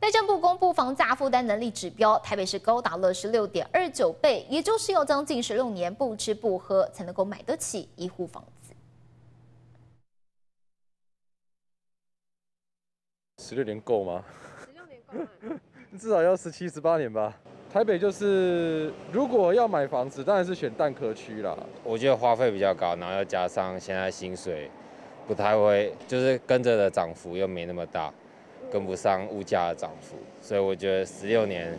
内政部公布房价负担能力指标，台北市高达了十六点二九倍，也就是要将近十六年不吃不喝才能够买得起一户房子。十六年够吗？十六年够至少要十七、十八年吧。台北就是，如果要买房子，当然是选蛋壳区啦。我觉得花费比较高，然后又加上现在薪水不太会，就是跟着的涨幅又没那么大。跟不上物价的涨幅，所以我觉得十六年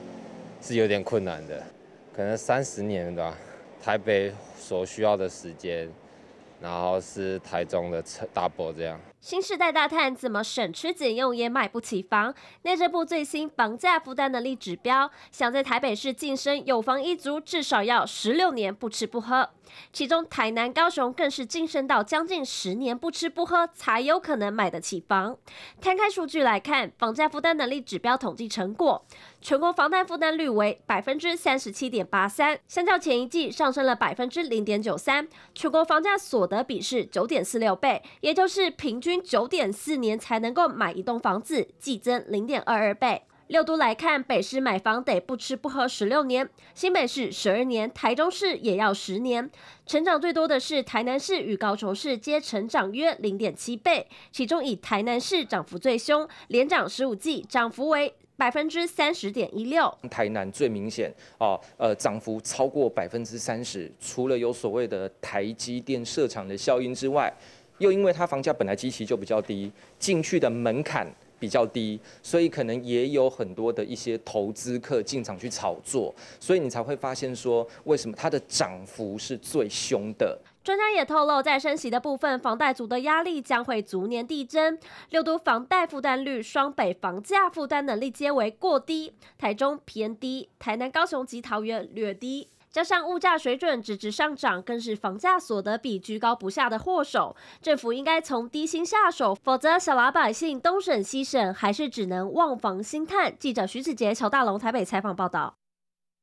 是有点困难的，可能三十年吧？台北所需要的时间。然后是台中的车大伯这样。新时代大探怎么省吃俭用也买不起房？内政部最新房价负担能力指标，想在台北市晋升有房一族，至少要十六年不吃不喝。其中台南、高雄更是晋升到将近十年不吃不喝才有可能买得起房。摊开数据来看，房价负担能力指标统计成果，全国房贷负担率为百分之三十七点八三，相较前一季上升了百分之零点九三。全国房价所德比是九点四六倍，也就是平均九点四年才能够买一栋房子，季增零点二二倍。六都来看，北市买房得不吃不喝十六年，新北市十二年，台中市也要十年。成长最多的是台南市与高雄市，皆成长约零点七倍，其中以台南市涨幅最凶，连涨十五季，涨幅为。百分之三十点一六，台南最明显啊，呃，涨幅超过百分之三十。除了有所谓的台积电设厂的效应之外，又因为它房价本来基期就比较低，进去的门槛。比较低，所以可能也有很多的一些投资客进场去炒作，所以你才会发现说，为什么它的涨幅是最凶的？专家也透露，在升息的部分，房贷族的压力将会逐年递增。六都房贷负担率，双北房价负担能力皆为过低，台中偏低，台南、高雄及桃园略低。加上物价水准直直上涨，更是房价所得比居高不下的祸首。政府应该从低薪下手，否则小老百姓东省西省还是只能望房兴叹。记者徐子杰、乔大龙台北采访报道。